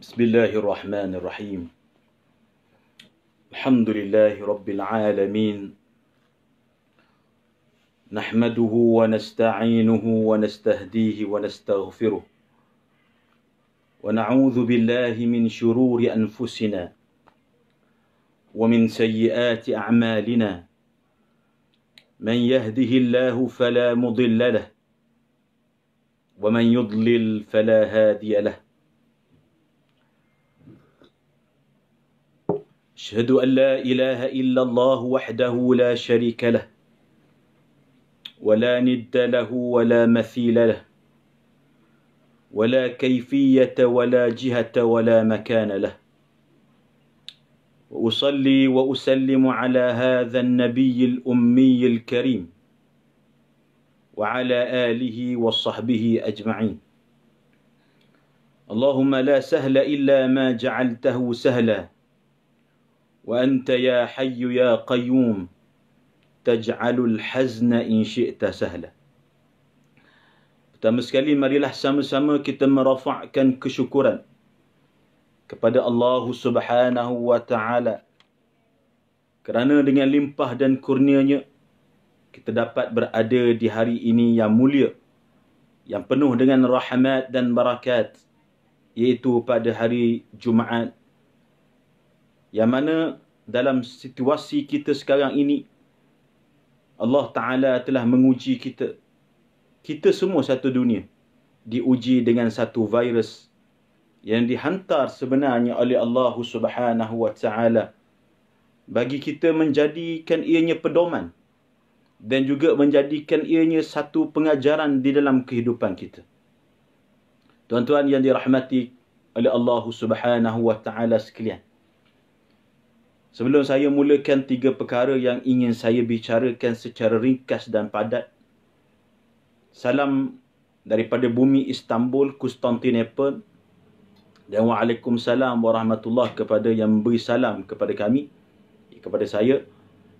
بسم الله الرحمن الرحيم الحمد لله رب العالمين نحمده ونستعينه ونستهديه ونستغفره ونعوذ بالله من شرور أنفسنا ومن سيئات أعمالنا من يهده الله فلا مضل له ومن يضلل فلا هادي له أشهد أن لا إله إلا الله وحده لا شريك له ولا ند له ولا مثيل له ولا كيفية ولا جهة ولا مكان له وأصلي وأسلم على هذا النبي الأمي الكريم وعلى آله وصحبه أجمعين اللهم لا سهل إلا ما جعلته سهلاً وأنت يا حي يا قيوم تجعل الحزن إن شئت سهلا Pertama sekali marilah sama-sama kita merafa'kan kesyukuran kepada Allah Subhanahu wa taala kerana dengan limpah dan kurnianya kita dapat berada di hari ini yang mulia yang penuh dengan rahmat dan barakat iaitu pada hari Jumaat yang mana dalam situasi kita sekarang ini Allah Taala telah menguji kita kita semua satu dunia diuji dengan satu virus yang dihantar sebenarnya oleh Allah Subhanahu wa taala bagi kita menjadikan ianya pedoman dan juga menjadikan ianya satu pengajaran di dalam kehidupan kita. Tuan-tuan yang dirahmati oleh Allah Subhanahu wa taala sekalian. Sebelum saya mulakan tiga perkara yang ingin saya bicarakan secara ringkas dan padat. Salam daripada bumi Istanbul, Konstantinopel. Dan waalaikumsalam warahmatullahi kepada yang memberi salam kepada kami, kepada saya.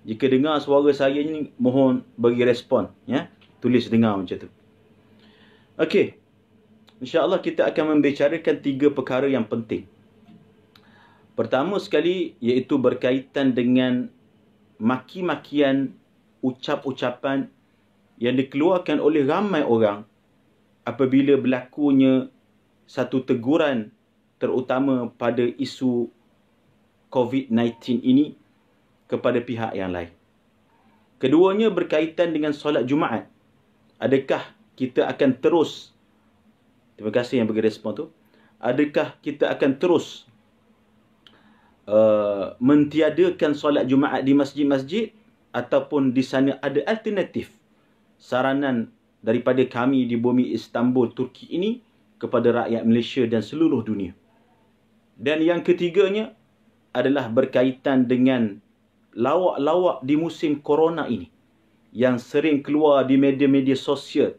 Jika dengar suara saya ini, mohon bagi respon. Ya? Tulis dengar macam tu. Okey. InsyaAllah kita akan membicarakan tiga perkara yang penting. Pertama sekali iaitu berkaitan dengan maki-makian ucap-ucapan yang dikeluarkan oleh ramai orang apabila berlakunya satu teguran terutama pada isu COVID-19 ini kepada pihak yang lain. Keduanya berkaitan dengan solat Jumaat. Adakah kita akan terus Terima kasih yang bagi respon tu. Adakah kita akan terus uh, mentiadakan solat Jumaat di masjid-masjid ataupun di sana ada alternatif saranan daripada kami di bumi Istanbul, Turki ini kepada rakyat Malaysia dan seluruh dunia. Dan yang ketiganya adalah berkaitan dengan lawak-lawak di musim corona ini yang sering keluar di media-media sosial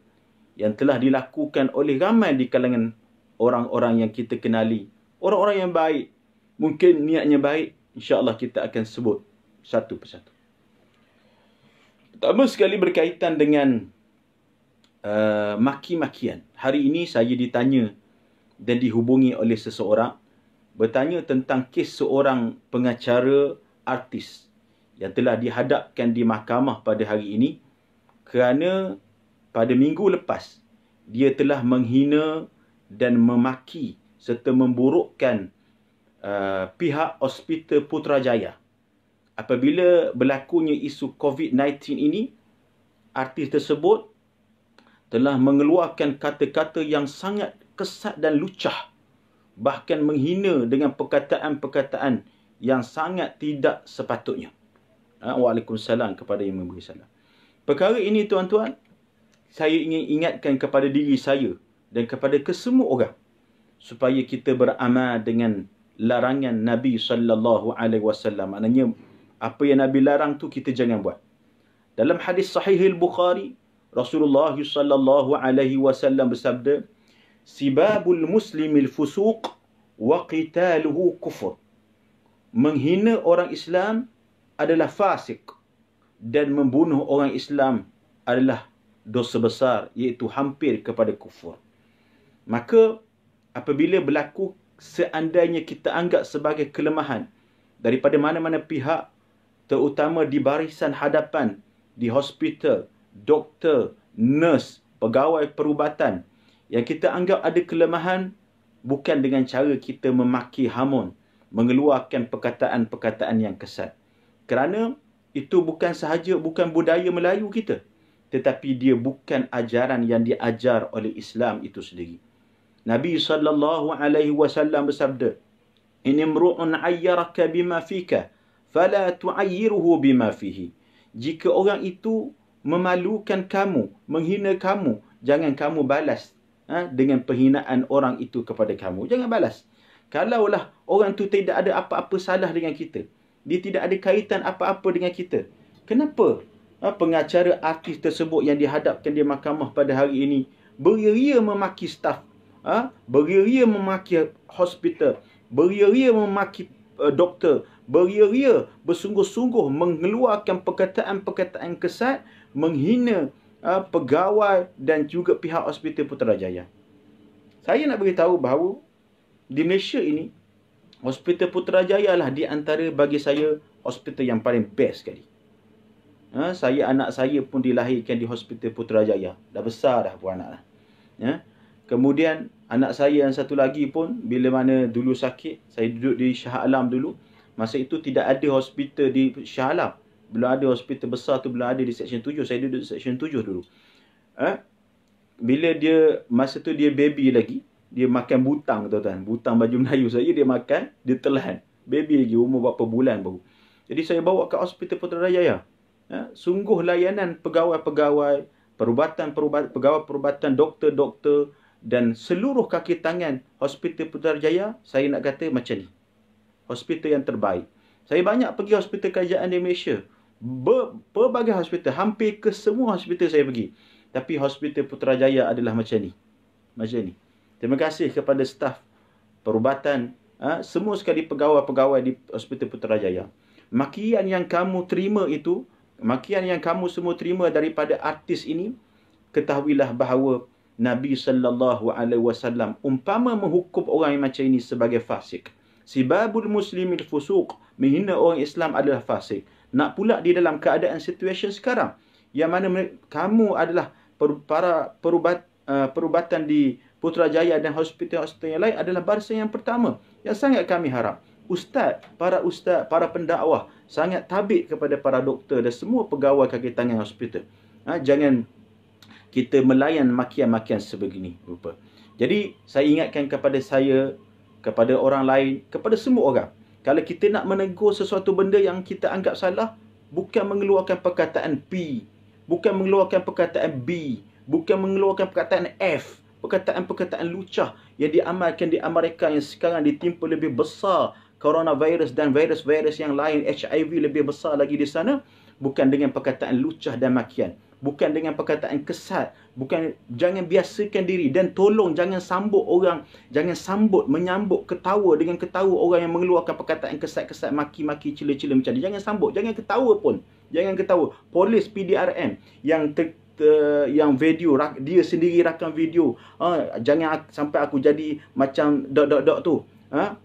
yang telah dilakukan oleh ramai di kalangan orang-orang yang kita kenali, orang-orang yang baik mungkin niatnya baik, insyaAllah kita akan sebut satu persatu. Pertama sekali berkaitan dengan uh, maki-makian. Hari ini saya ditanya dan dihubungi oleh seseorang bertanya tentang kes seorang pengacara artis yang telah dihadapkan di mahkamah pada hari ini kerana pada minggu lepas dia telah menghina dan memaki serta memburukkan Eh, pihak Hospital Putrajaya. Apabila berlakunya isu COVID-19 ini, artis tersebut telah mengeluarkan kata-kata yang sangat kesat dan lucah bahkan menghina dengan perkataan-perkataan yang sangat tidak sepatutnya. Ha, Waalaikumsalam kepada yang memberi salam. Perkara ini tuan-tuan, saya ingin ingatkan kepada diri saya dan kepada kesemua orang supaya kita beramal dengan larangan Nabi sallallahu alaihi wasallam. Maknanya apa yang Nabi larang tu kita jangan buat. Dalam hadis sahih al-Bukhari, Rasulullah sallallahu alaihi wasallam bersabda, "Sibabul muslimil fusuq wa qitaluhu kufur." Menghina orang Islam adalah fasik dan membunuh orang Islam adalah dosa besar iaitu hampir kepada kufur. Maka apabila berlaku seandainya kita anggap sebagai kelemahan daripada mana-mana pihak terutama di barisan hadapan di hospital doktor nurse pegawai perubatan yang kita anggap ada kelemahan bukan dengan cara kita memaki hamun mengeluarkan perkataan-perkataan yang kesat kerana itu bukan sahaja bukan budaya Melayu kita tetapi dia bukan ajaran yang diajar oleh Islam itu sendiri Nabi sallallahu alaihi wasallam bersabda, "In imru'un ayyaraka bima fika, fala tu'ayyirhu bima fihi." Jika orang itu memalukan kamu, menghina kamu, jangan kamu balas ha, dengan penghinaan orang itu kepada kamu. Jangan balas. Kalaulah orang itu tidak ada apa-apa salah dengan kita. Dia tidak ada kaitan apa-apa dengan kita. Kenapa ha, pengacara artis tersebut yang dihadapkan di mahkamah pada hari ini beria memaki staf ha, beria-ria memaki hospital, beria-ria memaki uh, doktor, beria-ria bersungguh-sungguh mengeluarkan perkataan-perkataan kesat, menghina uh, pegawai dan juga pihak hospital Putrajaya. Saya nak beritahu bahawa di Malaysia ini, hospital Putrajaya adalah di antara bagi saya hospital yang paling best sekali. Ha, saya anak saya pun dilahirkan di hospital Putrajaya. Dah besar dah buah anak lah. Ya. Kemudian Anak saya yang satu lagi pun bila mana dulu sakit, saya duduk di Shah Alam dulu. Masa itu tidak ada hospital di Shah Alam. Belum ada hospital besar tu belum ada di Section 7. Saya duduk di Seksyen 7 dulu. Eh? Bila dia, masa tu dia baby lagi, dia makan butang tuan-tuan. Butang baju Melayu saya, dia makan, dia telan. Baby lagi, umur berapa bulan baru. Jadi saya bawa ke hospital Putrajaya. Eh? Sungguh layanan pegawai-pegawai, perubatan-perubatan, pegawai perubatan, doktor-doktor, pegawai perubatan doktor doktor dan seluruh kaki tangan Hospital Putrajaya, saya nak kata macam ni. Hospital yang terbaik. Saya banyak pergi hospital kerajaan di Malaysia. Berbagai hospital, hampir ke semua hospital saya pergi. Tapi Hospital Putrajaya adalah macam ni. Macam ni. Terima kasih kepada staf perubatan, ha, semua sekali pegawai-pegawai di Hospital Putrajaya. Makian yang kamu terima itu, makian yang kamu semua terima daripada artis ini, ketahuilah bahawa Nabi sallallahu alaihi wasallam umpama menghukum orang yang macam ini sebagai fasik. Sibabul muslimil fusuq, menghina orang Islam adalah fasik. Nak pula di dalam keadaan situasi sekarang yang mana kamu adalah per, para perubat, uh, perubatan di Putrajaya dan hospital-hospital yang lain adalah barisan yang pertama yang sangat kami harap. Ustaz, para ustaz, para pendakwah sangat tabik kepada para doktor dan semua pegawai kaki tangan hospital. Ha, jangan kita melayan makian-makian sebegini rupa. Jadi saya ingatkan kepada saya, kepada orang lain, kepada semua orang. Kalau kita nak menegur sesuatu benda yang kita anggap salah, bukan mengeluarkan perkataan P, bukan mengeluarkan perkataan B, bukan mengeluarkan perkataan F, perkataan-perkataan lucah yang diamalkan di Amerika yang sekarang ditimpa lebih besar coronavirus dan virus-virus yang lain, HIV lebih besar lagi di sana, bukan dengan perkataan lucah dan makian bukan dengan perkataan kesat bukan jangan biasakan diri dan tolong jangan sambut orang jangan sambut menyambut ketawa dengan ketawa orang yang mengeluarkan perkataan kesat-kesat maki-maki cela-cela macam ni jangan sambut jangan ketawa pun jangan ketawa polis PDRM yang ter, uh, yang video dia sendiri rakam video uh, jangan sampai aku jadi macam dok dok dok tu ha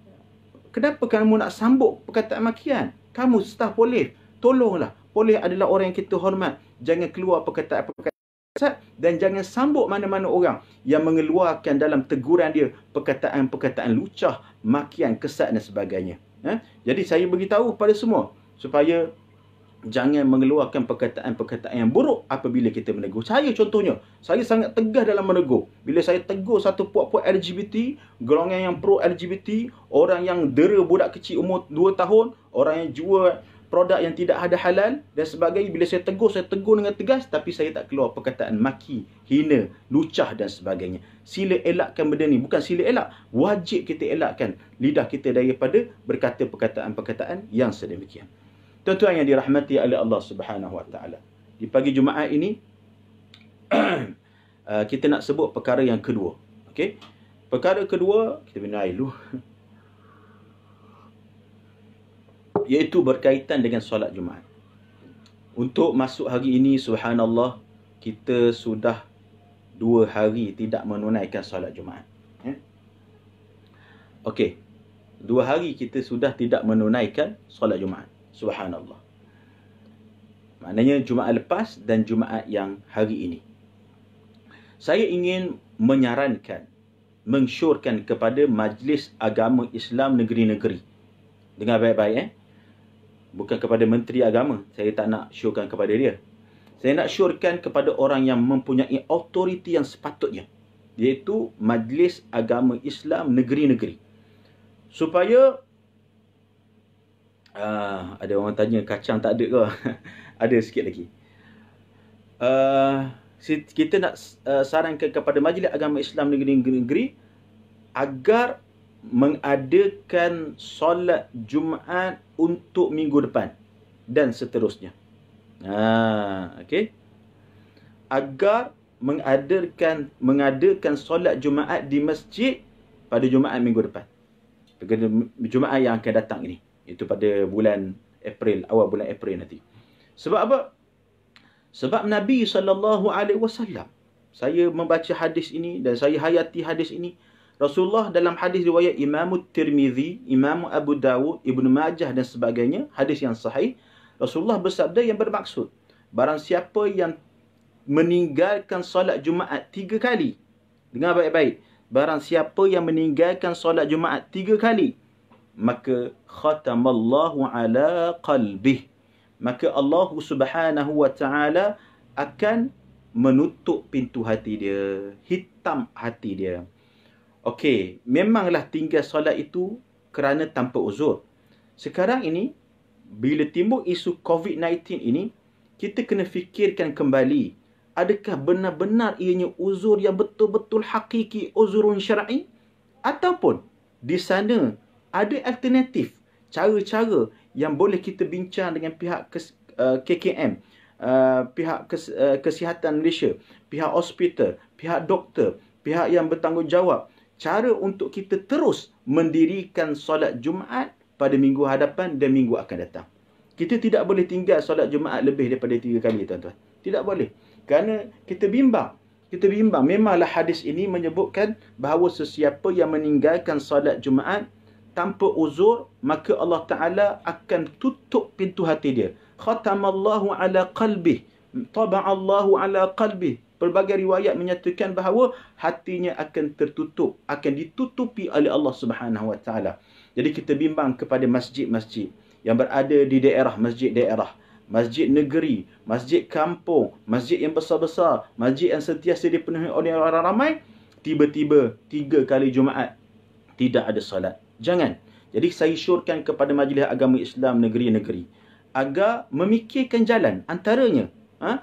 kenapa kamu nak sambut perkataan makian kamu staf polis tolonglah polis adalah orang yang kita hormat jangan keluar perkataan-perkataan dan jangan sambut mana-mana orang yang mengeluarkan dalam teguran dia perkataan-perkataan lucah, makian, kesat dan sebagainya. Ha? Jadi saya beritahu kepada semua supaya jangan mengeluarkan perkataan-perkataan yang buruk apabila kita menegur. Saya contohnya, saya sangat tegas dalam menegur. Bila saya tegur satu puak-puak LGBT, golongan yang pro LGBT, orang yang dera budak kecil umur 2 tahun, orang yang jual produk yang tidak ada halal dan sebagainya bila saya tegur saya tegur dengan tegas tapi saya tak keluar perkataan maki hina lucah dan sebagainya sila elakkan benda ni bukan sila elak wajib kita elakkan lidah kita daripada berkata perkataan-perkataan yang sedemikian tuan-tuan yang dirahmati oleh Allah Subhanahu Wa Taala di pagi Jumaat ini uh, kita nak sebut perkara yang kedua okey perkara kedua kita minum air dulu iaitu berkaitan dengan solat Jumaat. Untuk masuk hari ini, subhanallah, kita sudah dua hari tidak menunaikan solat Jumaat. Ya? Okey, dua hari kita sudah tidak menunaikan solat Jumaat. Subhanallah. Maknanya Jumaat lepas dan Jumaat yang hari ini. Saya ingin menyarankan, mengsyorkan kepada Majlis Agama Islam Negeri-Negeri. Dengar baik-baik eh bukan kepada menteri agama. Saya tak nak syorkan kepada dia. Saya nak syorkan kepada orang yang mempunyai autoriti yang sepatutnya. Iaitu Majlis Agama Islam Negeri-Negeri. Supaya, uh, ada orang tanya kacang tak ada ke? ada sikit lagi. Uh, kita nak uh, sarankan kepada Majlis Agama Islam Negeri-Negeri agar mengadakan solat Jumaat untuk minggu depan dan seterusnya. Ha, okey. Agar mengadakan mengadakan solat Jumaat di masjid pada Jumaat minggu depan. Pada Jumaat yang akan datang ini. Itu pada bulan April, awal bulan April nanti. Sebab apa? Sebab Nabi sallallahu alaihi wasallam saya membaca hadis ini dan saya hayati hadis ini Rasulullah dalam hadis riwayat Imam Tirmizi, Imam Abu Dawud, Ibn Majah dan sebagainya, hadis yang sahih, Rasulullah bersabda yang bermaksud, barang siapa yang meninggalkan solat Jumaat tiga kali, dengar baik-baik, barang siapa yang meninggalkan solat Jumaat tiga kali, maka khatamallahu ala qalbi, Maka Allah subhanahu wa ta'ala akan menutup pintu hati dia, hitam hati dia. Okey, memanglah tinggal solat itu kerana tanpa uzur. Sekarang ini, bila timbul isu COVID-19 ini, kita kena fikirkan kembali adakah benar-benar ianya uzur yang betul-betul hakiki uzurun syar'i ataupun di sana ada alternatif cara-cara yang boleh kita bincang dengan pihak KKM eh, eh, pihak kes, eh, kesihatan Malaysia pihak hospital pihak doktor pihak yang bertanggungjawab cara untuk kita terus mendirikan solat Jumaat pada minggu hadapan dan minggu akan datang. Kita tidak boleh tinggal solat Jumaat lebih daripada tiga kali, tuan-tuan. Tidak boleh. Kerana kita bimbang. Kita bimbang. Memanglah hadis ini menyebutkan bahawa sesiapa yang meninggalkan solat Jumaat tanpa uzur, maka Allah Ta'ala akan tutup pintu hati dia. Khatamallahu ala qalbih. Taba'allahu ala qalbih pelbagai riwayat menyatakan bahawa hatinya akan tertutup akan ditutupi oleh Allah Subhanahu wa taala jadi kita bimbang kepada masjid-masjid yang berada di daerah masjid daerah masjid negeri masjid kampung masjid yang besar-besar masjid yang setiap sentiasa penuh oleh orang ramai tiba-tiba tiga kali jumaat tidak ada solat jangan jadi saya syorkan kepada majlis agama Islam negeri-negeri agar memikirkan jalan antaranya ha?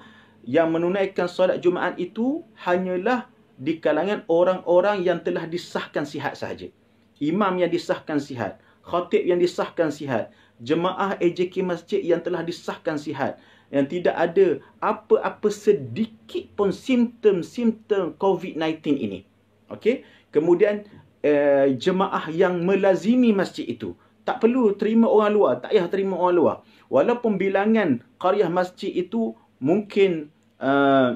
yang menunaikan solat Jumaat itu hanyalah di kalangan orang-orang yang telah disahkan sihat sahaja. Imam yang disahkan sihat, khatib yang disahkan sihat, jemaah AJK Masjid yang telah disahkan sihat, yang tidak ada apa-apa sedikit pun simptom-simptom COVID-19 ini. Okey? Kemudian eh, jemaah yang melazimi masjid itu. Tak perlu terima orang luar. Tak payah terima orang luar. Walaupun bilangan karyah masjid itu mungkin Eh,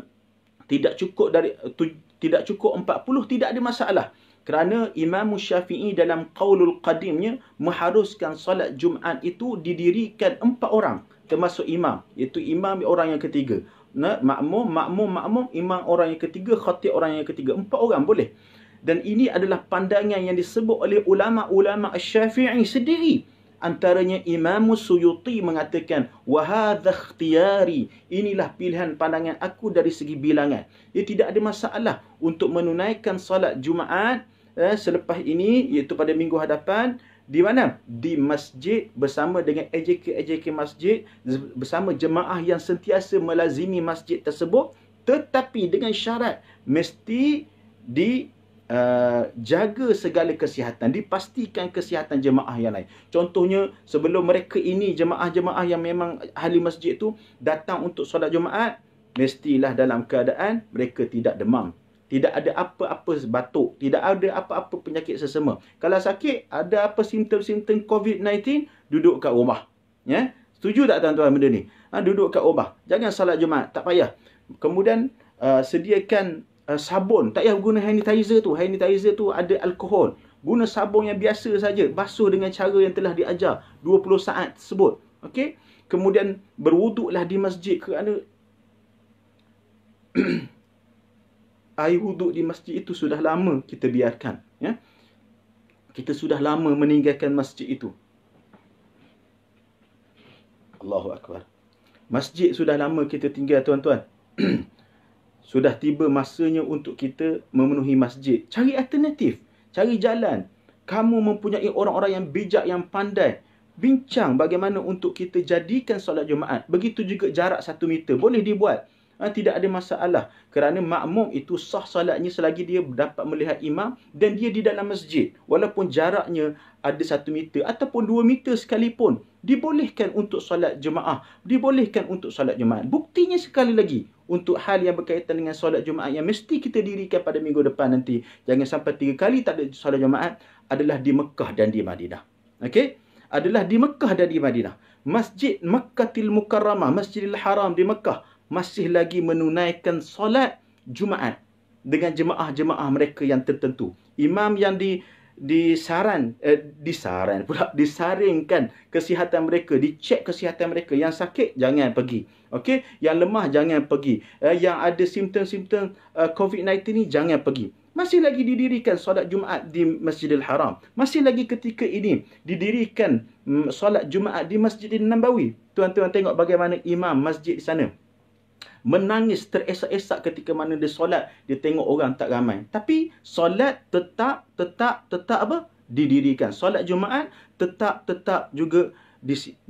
tidak cukup dari tu, tidak cukup 40 tidak ada masalah kerana Imam Syafi'i dalam qaulul qadimnya mengharuskan solat Jumaat itu didirikan empat orang termasuk imam iaitu imam orang yang ketiga nah, makmum makmum makmum imam orang yang ketiga khatib orang yang ketiga empat orang boleh dan ini adalah pandangan yang disebut oleh ulama-ulama Syafi'i sendiri antaranya Imam Suyuti mengatakan wahadha ikhtiyari inilah pilihan pandangan aku dari segi bilangan ia tidak ada masalah untuk menunaikan solat Jumaat eh, selepas ini iaitu pada minggu hadapan di mana di masjid bersama dengan ejek-ejek masjid bersama jemaah yang sentiasa melazimi masjid tersebut tetapi dengan syarat mesti di Eh, jaga segala kesihatan dipastikan kesihatan jemaah yang lain contohnya sebelum mereka ini jemaah-jemaah yang memang ahli masjid tu datang untuk solat jumaat mestilah dalam keadaan mereka tidak demam tidak ada apa-apa batuk tidak ada apa-apa penyakit sesama kalau sakit ada apa simptom-simptom covid-19 duduk kat rumah ya setuju tak tuan-tuan benda ni ha, duduk kat rumah jangan salat jemaat tak payah kemudian uh, sediakan Eh, sabun tak payah guna hand sanitizer tu hand sanitizer tu ada alkohol guna sabun yang biasa saja basuh dengan cara yang telah diajar 20 saat tersebut Okay? kemudian berwuduklah di masjid kerana air wuduk di masjid itu sudah lama kita biarkan ya kita sudah lama meninggalkan masjid itu Allahu akbar masjid sudah lama kita tinggal tuan-tuan sudah tiba masanya untuk kita memenuhi masjid. Cari alternatif, cari jalan. Kamu mempunyai orang-orang yang bijak, yang pandai. Bincang bagaimana untuk kita jadikan solat Jumaat. Begitu juga jarak satu meter. Boleh dibuat. Ha, tidak ada masalah. Kerana makmum itu sah solatnya selagi dia dapat melihat imam dan dia di dalam masjid. Walaupun jaraknya ada satu meter ataupun dua meter sekalipun. Dibolehkan untuk solat jemaah. Dibolehkan untuk solat jemaah. Buktinya sekali lagi untuk hal yang berkaitan dengan solat Jumaat yang mesti kita dirikan pada minggu depan nanti. Jangan sampai tiga kali tak ada solat Jumaat adalah di Mekah dan di Madinah. Okey? Adalah di Mekah dan di Madinah. Masjid Til Mukarramah, Masjidil Haram di Mekah masih lagi menunaikan solat Jumaat dengan jemaah-jemaah mereka yang tertentu. Imam yang di disaran eh, disaran pula disaringkan kesihatan mereka dicek kesihatan mereka yang sakit jangan pergi okey yang lemah jangan pergi eh, yang ada simptom-simptom uh, eh, COVID-19 ni jangan pergi masih lagi didirikan solat Jumaat di Masjidil Haram masih lagi ketika ini didirikan um, solat Jumaat di Masjidil Nabawi tuan-tuan tengok bagaimana imam masjid di sana menangis teresak-esak ketika mana dia solat dia tengok orang tak ramai tapi solat tetap tetap tetap apa didirikan solat jumaat tetap tetap juga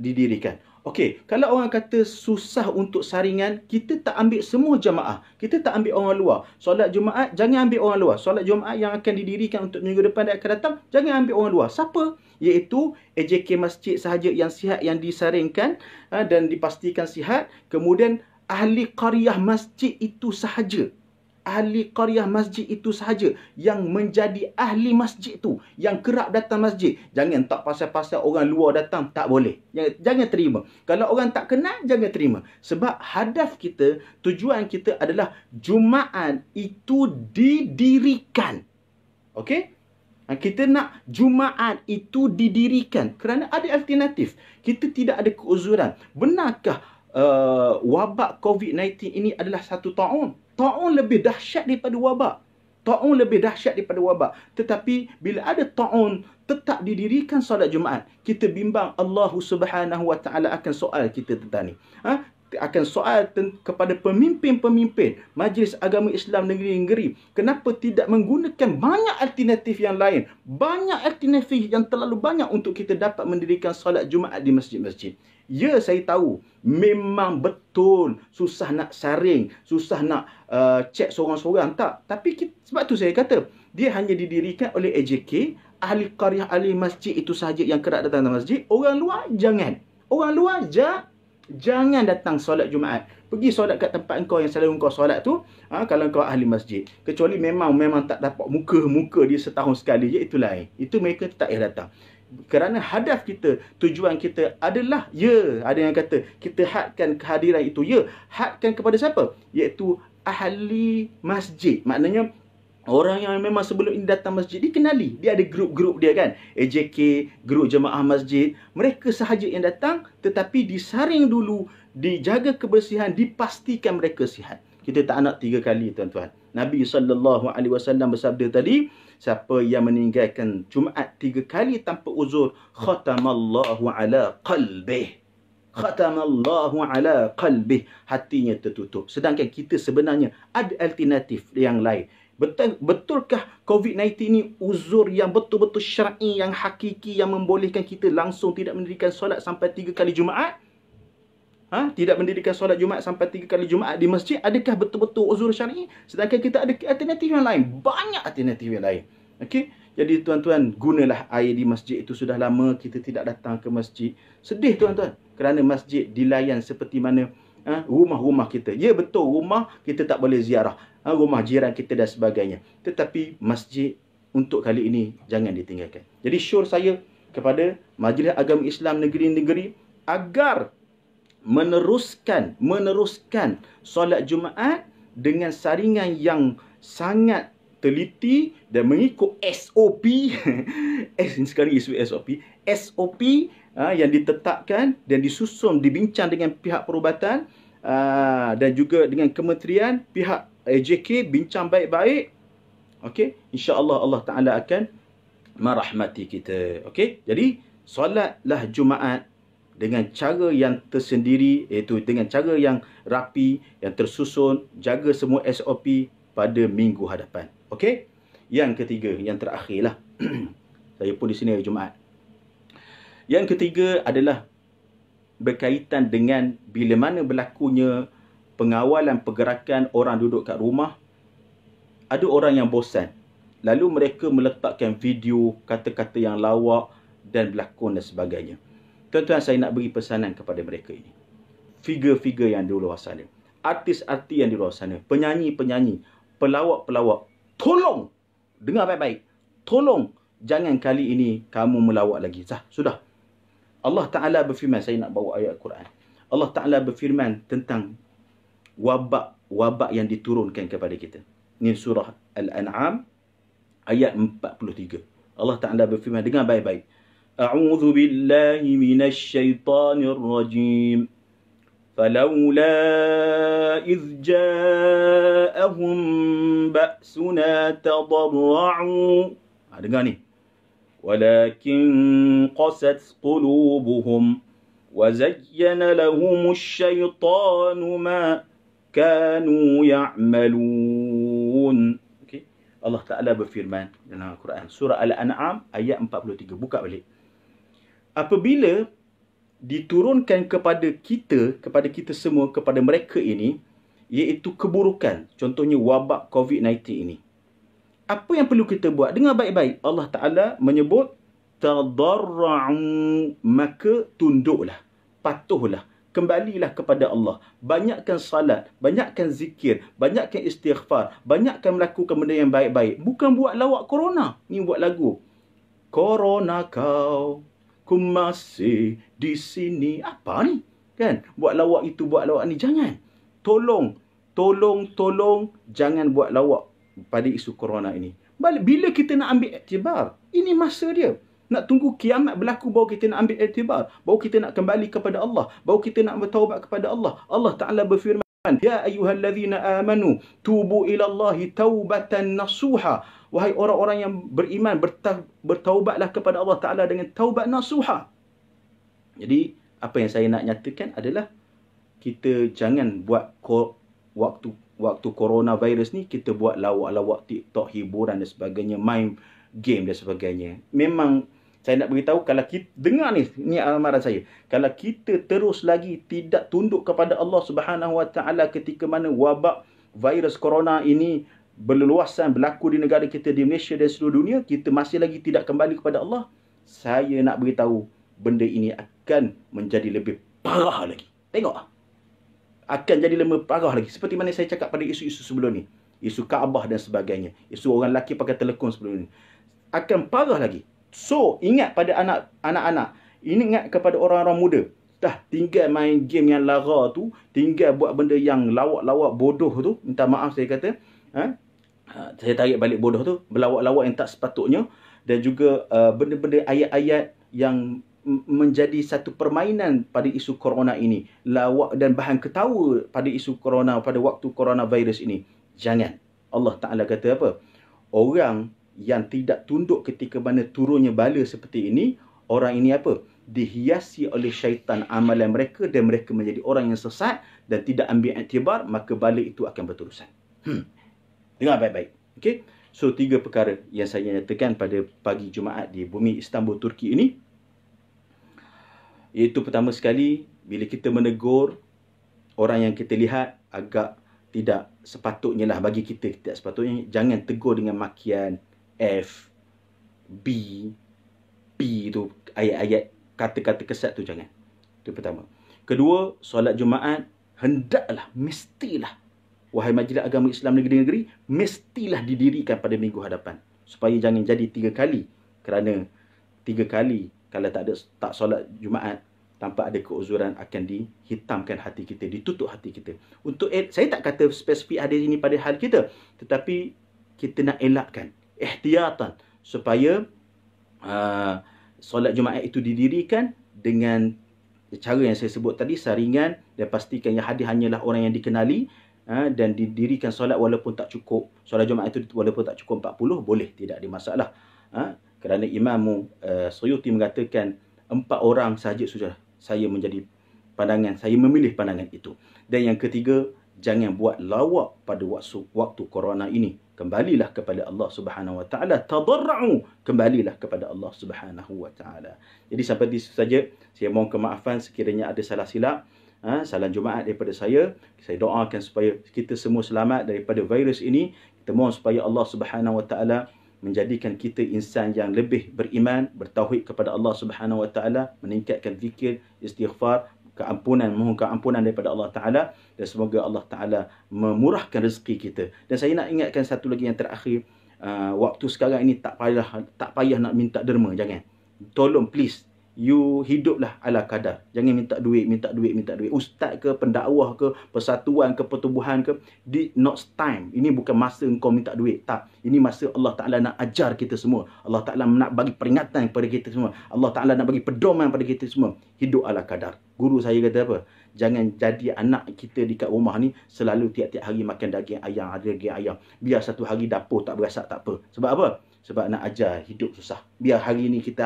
didirikan okey kalau orang kata susah untuk saringan kita tak ambil semua jemaah kita tak ambil orang luar solat jumaat jangan ambil orang luar solat jumaat yang akan didirikan untuk minggu depan dan akan datang jangan ambil orang luar siapa iaitu AJK masjid sahaja yang sihat yang disaringkan ha, dan dipastikan sihat kemudian ahli kariah masjid itu sahaja ahli kariah masjid itu sahaja yang menjadi ahli masjid tu yang kerap datang masjid jangan tak pasal-pasal orang luar datang tak boleh jangan terima kalau orang tak kenal jangan terima sebab hadaf kita tujuan kita adalah jumaat itu didirikan okey ha, kita nak Jumaat itu didirikan kerana ada alternatif. Kita tidak ada keuzuran. Benarkah uh, wabak COVID-19 ini adalah satu ta'un. Ta'un lebih dahsyat daripada wabak. Ta'un lebih dahsyat daripada wabak. Tetapi bila ada ta'un tetap didirikan solat Jumaat, kita bimbang Allah Subhanahu Wa Taala akan soal kita tentang ini. Ha? akan soal kepada pemimpin-pemimpin Majlis Agama Islam Negeri-Negeri kenapa tidak menggunakan banyak alternatif yang lain banyak alternatif yang terlalu banyak untuk kita dapat mendirikan solat Jumaat di masjid-masjid Ya, saya tahu. Memang betul susah nak saring. Susah nak uh, cek seorang-seorang. Tak. Tapi kita, sebab tu saya kata. Dia hanya didirikan oleh AJK. Ahli karya ahli masjid itu sahaja yang kerap datang ke masjid. Orang luar, jangan. Orang luar, ja, jangan datang solat Jumaat. Pergi solat kat tempat kau yang selalu kau solat tu. Ha, kalau kau ahli masjid. Kecuali memang memang tak dapat muka-muka dia setahun sekali je. Itu lain. Itu mereka tak payah datang kerana hadaf kita, tujuan kita adalah ya, ada yang kata kita hadkan kehadiran itu ya, hadkan kepada siapa? iaitu ahli masjid. Maknanya orang yang memang sebelum ini datang masjid dia kenali, dia ada grup-grup dia kan. AJK, grup jemaah masjid, mereka sahaja yang datang tetapi disaring dulu, dijaga kebersihan, dipastikan mereka sihat. Kita tak nak tiga kali tuan-tuan. Nabi sallallahu alaihi wasallam bersabda tadi, siapa yang meninggalkan Jumaat tiga kali tanpa uzur, khatamallahu ala qalbih. Khatamallahu ala qalbih. Hatinya tertutup. Sedangkan kita sebenarnya ada alternatif yang lain. Betul, betulkah COVID-19 ni uzur yang betul-betul syar'i yang hakiki yang membolehkan kita langsung tidak mendirikan solat sampai tiga kali Jumaat? ha? tidak mendirikan solat Jumaat sampai tiga kali Jumaat di masjid, adakah betul-betul uzur syar'i? Sedangkan kita ada alternatif yang lain. Banyak alternatif yang lain. Okey? Jadi tuan-tuan, gunalah air di masjid itu sudah lama kita tidak datang ke masjid. Sedih tuan-tuan. Kerana masjid dilayan seperti mana ha? rumah-rumah kita. Ya betul, rumah kita tak boleh ziarah. Ha? Rumah jiran kita dan sebagainya. Tetapi masjid untuk kali ini jangan ditinggalkan. Jadi syur saya kepada Majlis Agama Islam Negeri-Negeri agar meneruskan meneruskan solat Jumaat dengan saringan yang sangat teliti dan mengikut SOP S sekarang isu SOP SOP uh, ah, yang ditetapkan dan disusun dibincang dengan pihak perubatan uh, dan juga dengan kementerian pihak AJK eh, bincang baik-baik okey insyaallah Allah taala akan merahmati kita okey jadi solatlah jumaat dengan cara yang tersendiri iaitu dengan cara yang rapi yang tersusun jaga semua SOP pada minggu hadapan okey yang ketiga yang terakhirlah saya pun di sini hari Jumaat yang ketiga adalah berkaitan dengan bila mana berlakunya pengawalan pergerakan orang duduk kat rumah ada orang yang bosan lalu mereka meletakkan video kata-kata yang lawak dan berlakon dan sebagainya Tuan-tuan saya nak beri pesanan kepada mereka ini. Figure-figure yang di luar sana. Artis-artis yang di luar sana. Penyanyi-penyanyi. Pelawak-pelawak. Tolong! Dengar baik-baik. Tolong! Jangan kali ini kamu melawak lagi. Sah, sudah. Allah Ta'ala berfirman. Saya nak bawa ayat Quran. Allah Ta'ala berfirman tentang wabak-wabak yang diturunkan kepada kita. Ini surah Al-An'am ayat 43. Allah Ta'ala berfirman. Dengar baik-baik. أعوذ بالله من الشيطان الرجيم فلولا إذ جاءهم بأسنا تضرعوا آه، ولكن قست قلوبهم وزين لهم الشيطان ما كانوا يعملون الله Allah Ta'ala berfirman dalam Al-Quran surah Al-An'am ayat 43 buka balik apabila diturunkan kepada kita, kepada kita semua, kepada mereka ini, iaitu keburukan. Contohnya wabak COVID-19 ini. Apa yang perlu kita buat? Dengar baik-baik. Allah Ta'ala menyebut, Tadarra'u maka tunduklah, patuhlah, kembalilah kepada Allah. Banyakkan salat, banyakkan zikir, banyakkan istighfar, banyakkan melakukan benda yang baik-baik. Bukan buat lawak corona. Ni buat lagu. Corona kau, aku masih di sini. Apa ni? Kan? Buat lawak itu, buat lawak ni. Jangan. Tolong. Tolong, tolong. Jangan buat lawak pada isu corona ini. Bila kita nak ambil aktibar? Ini masa dia. Nak tunggu kiamat berlaku baru kita nak ambil aktibar. Baru kita nak kembali kepada Allah. Baru kita nak bertawabat kepada Allah. Allah Ta'ala berfirman. يا أيها الذين آمنوا توبوا إلى الله توبة نصوحة وهي أورا orang يم بريمان برتوبة bertaubatlah kepada Allah Taala dengan taubat نصوحة jadi apa yang saya nak nyatakan adalah kita jangan buat ko, waktu waktu coronavirus ni kita buat lawak-lawak TikTok hiburan dan sebagainya main game dan sebagainya memang saya nak beritahu kalau kita dengar ni ni amaran saya kalau kita terus lagi tidak tunduk kepada Allah Subhanahu Wa Taala ketika mana wabak virus corona ini berleluasan berlaku di negara kita di Malaysia dan seluruh dunia kita masih lagi tidak kembali kepada Allah saya nak beritahu benda ini akan menjadi lebih parah lagi tengok akan jadi lebih parah lagi seperti mana saya cakap pada isu-isu sebelum ni isu Kaabah dan sebagainya isu orang lelaki pakai telekom sebelum ni akan parah lagi So, ingat pada anak anak Ini ingat kepada orang-orang muda. Dah tinggal main game yang lara tu, tinggal buat benda yang lawak-lawak bodoh tu. Minta maaf saya kata, Ha? ha saya tarik balik bodoh tu, berlawak-lawak yang tak sepatutnya dan juga uh, benda-benda ayat-ayat yang menjadi satu permainan pada isu corona ini. Lawak dan bahan ketawa pada isu corona pada waktu coronavirus ini. Jangan. Allah Taala kata apa? Orang yang tidak tunduk ketika mana turunnya bala seperti ini, orang ini apa? Dihiasi oleh syaitan amalan mereka dan mereka menjadi orang yang sesat dan tidak ambil aktibar, maka bala itu akan berterusan. Hmm. Dengar baik-baik. Okay? So, tiga perkara yang saya nyatakan pada pagi Jumaat di bumi Istanbul, Turki ini. Iaitu pertama sekali, bila kita menegur orang yang kita lihat agak tidak sepatutnya lah bagi kita tidak sepatutnya jangan tegur dengan makian F B P tu ayat-ayat kata-kata kesat tu jangan. Itu pertama. Kedua, solat Jumaat hendaklah mestilah wahai majlis agama Islam negeri-negeri mestilah didirikan pada minggu hadapan supaya jangan jadi tiga kali kerana tiga kali kalau tak ada tak solat Jumaat tanpa ada keuzuran akan dihitamkan hati kita ditutup hati kita untuk saya tak kata spesifik hadis ini pada hal kita tetapi kita nak elakkan ihtiyatan supaya uh, solat Jumaat itu didirikan dengan cara yang saya sebut tadi saringan dan pastikan yang hadir hanyalah orang yang dikenali uh, dan didirikan solat walaupun tak cukup solat Jumaat itu walaupun tak cukup 40 boleh tidak ada masalah uh, kerana imammu uh, Suyuti mengatakan empat orang sahaja sudah saya menjadi pandangan saya memilih pandangan itu dan yang ketiga jangan buat lawak pada waktu waktu corona ini kembalilah kepada Allah Subhanahu wa taala tadarru kembalilah kepada Allah Subhanahu wa taala jadi sampai di situ saja saya mohon kemaafan sekiranya ada salah silap ha, salam jumaat daripada saya saya doakan supaya kita semua selamat daripada virus ini kita mohon supaya Allah Subhanahu wa taala menjadikan kita insan yang lebih beriman bertauhid kepada Allah Subhanahu wa taala meningkatkan zikir istighfar keampunan mohon keampunan daripada Allah taala dan semoga Allah taala memurahkan rezeki kita dan saya nak ingatkan satu lagi yang terakhir uh, waktu sekarang ini tak payah tak payah nak minta derma jangan tolong please you hiduplah ala kadar. Jangan minta duit, minta duit, minta duit. Ustaz ke, pendakwah ke, persatuan ke, pertubuhan ke. di not time. Ini bukan masa engkau minta duit. Tak. Ini masa Allah Ta'ala nak ajar kita semua. Allah Ta'ala nak bagi peringatan kepada kita semua. Allah Ta'ala nak bagi pedoman kepada kita semua. Hidup ala kadar. Guru saya kata apa? Jangan jadi anak kita dekat rumah ni selalu tiap-tiap hari makan daging ayam, ada daging ayam. Biar satu hari dapur tak berasak tak apa. Sebab apa? sebab nak ajar hidup susah. Biar hari ini kita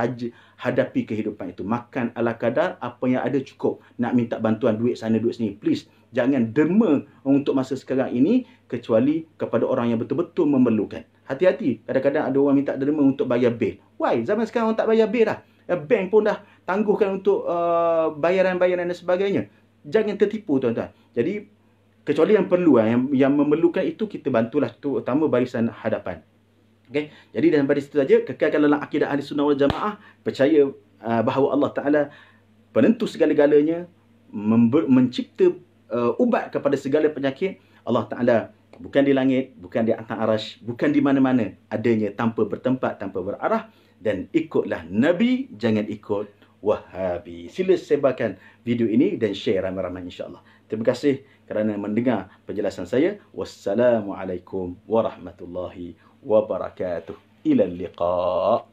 hadapi kehidupan itu. Makan ala kadar, apa yang ada cukup. Nak minta bantuan duit sana, duit sini. Please, jangan derma untuk masa sekarang ini kecuali kepada orang yang betul-betul memerlukan. Hati-hati, kadang-kadang ada orang minta derma untuk bayar bil. Why? Zaman sekarang orang tak bayar bil dah. Eh, bank pun dah tangguhkan untuk eh, bayaran-bayaran uh, dan sebagainya. Jangan tertipu tuan-tuan. Jadi, kecuali yang perlu, eh, yang, yang memerlukan itu kita bantulah terutama barisan hadapan. Okay? Jadi daripada situ saja, kekalkanlah akidah ahli sunnah wal jamaah, percaya uh, bahawa Allah Ta'ala penentu segala-galanya, mencipta uh, ubat kepada segala penyakit, Allah Ta'ala bukan di langit, bukan di atas arash, bukan di mana-mana, adanya tanpa bertempat, tanpa berarah, dan ikutlah Nabi, jangan ikut Wahabi. Sila sebarkan video ini dan share ramai-ramai insyaAllah. Terima kasih kerana mendengar penjelasan saya. Wassalamualaikum warahmatullahi wabarakatuh. وبركاته إلى اللقاء